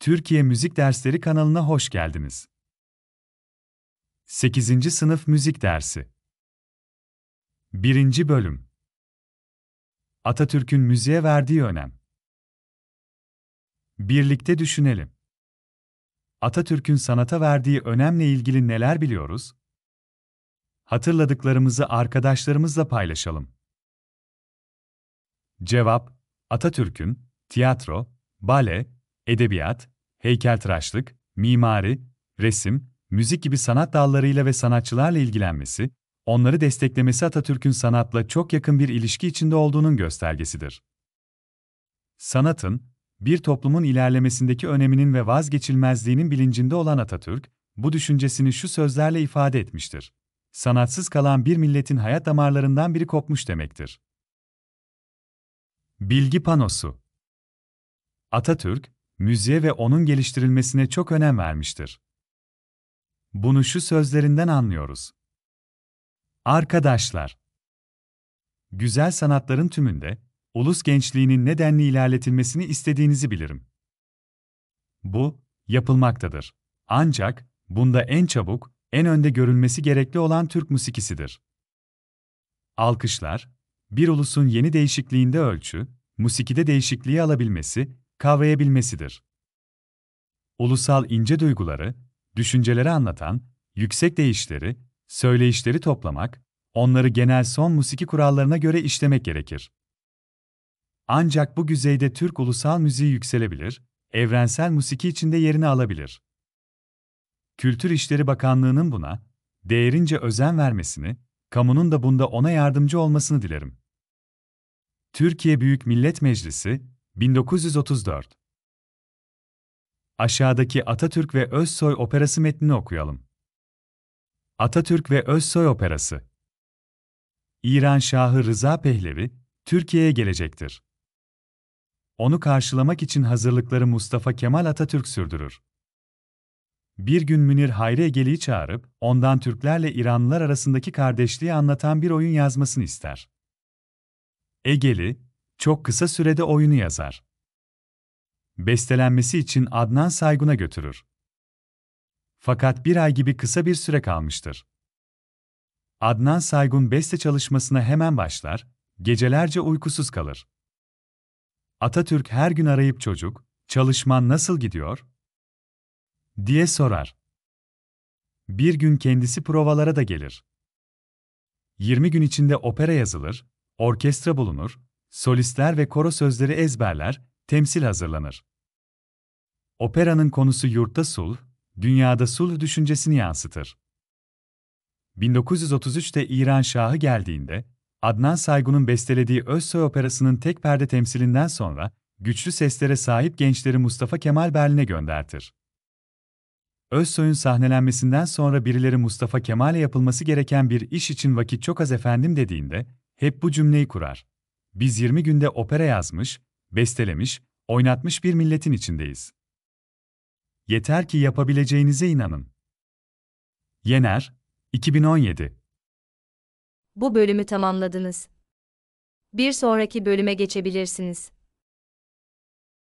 Türkiye Müzik Dersleri kanalına hoş geldiniz. 8. Sınıf Müzik Dersi 1. Bölüm Atatürk'ün müziğe verdiği önem Birlikte düşünelim. Atatürk'ün sanata verdiği önemle ilgili neler biliyoruz? Hatırladıklarımızı arkadaşlarımızla paylaşalım. Cevap: Atatürk'ün tiyatro, bale, edebiyat, heykeltıraşlık, mimari, resim, müzik gibi sanat dallarıyla ve sanatçılarla ilgilenmesi, onları desteklemesi Atatürk'ün sanatla çok yakın bir ilişki içinde olduğunun göstergesidir. Sanatın, bir toplumun ilerlemesindeki öneminin ve vazgeçilmezliğinin bilincinde olan Atatürk, bu düşüncesini şu sözlerle ifade etmiştir. Sanatsız kalan bir milletin hayat damarlarından biri kopmuş demektir. Bilgi panosu Atatürk, müziğe ve onun geliştirilmesine çok önem vermiştir. Bunu şu sözlerinden anlıyoruz. Arkadaşlar, güzel sanatların tümünde, ulus gençliğinin nedenli ilerletilmesini istediğinizi bilirim. Bu, yapılmaktadır. Ancak, bunda en çabuk, en önde görülmesi gerekli olan Türk musikisidir. Alkışlar, bir ulusun yeni değişikliğinde ölçü, musikide değişikliği alabilmesi kavrayabilmesidir. Ulusal ince duyguları, düşünceleri anlatan, yüksek değişleri, söyleyişleri toplamak, onları genel son musiki kurallarına göre işlemek gerekir. Ancak bu güzeyde Türk ulusal müziği yükselebilir, evrensel musiki içinde yerini alabilir. Kültür İşleri Bakanlığı'nın buna, değerince özen vermesini, kamunun da bunda ona yardımcı olmasını dilerim. Türkiye Büyük Millet Meclisi, 1934 Aşağıdaki Atatürk ve Özsoy operası metnini okuyalım. Atatürk ve Özsoy operası İran Şahı Rıza Pehlevi, Türkiye'ye gelecektir. Onu karşılamak için hazırlıkları Mustafa Kemal Atatürk sürdürür. Bir gün Münir Hayri Egeli'yi çağırıp, ondan Türklerle İranlılar arasındaki kardeşliği anlatan bir oyun yazmasını ister. Egeli, çok kısa sürede oyunu yazar. Bestelenmesi için Adnan Saygun'a götürür. Fakat bir ay gibi kısa bir süre kalmıştır. Adnan Saygun beste çalışmasına hemen başlar, gecelerce uykusuz kalır. Atatürk her gün arayıp çocuk, çalışman nasıl gidiyor? diye sorar. Bir gün kendisi provalara da gelir. 20 gün içinde opera yazılır, orkestra bulunur, solistler ve koro sözleri ezberler, temsil hazırlanır. Operanın konusu yurtta sulh, dünyada sulh düşüncesini yansıtır. 1933'te İran Şahı geldiğinde, Adnan Saygun'un bestelediği Özsoy Operası'nın tek perde temsilinden sonra, güçlü seslere sahip gençleri Mustafa Kemal Berlin'e göndertir. Özsoy'un sahnelenmesinden sonra birileri Mustafa Kemal'e yapılması gereken bir iş için vakit çok az efendim dediğinde, hep bu cümleyi kurar. Biz 20 günde opera yazmış, bestelemiş, oynatmış bir milletin içindeyiz. Yeter ki yapabileceğinize inanın. Yener, 2017 Bu bölümü tamamladınız. Bir sonraki bölüme geçebilirsiniz.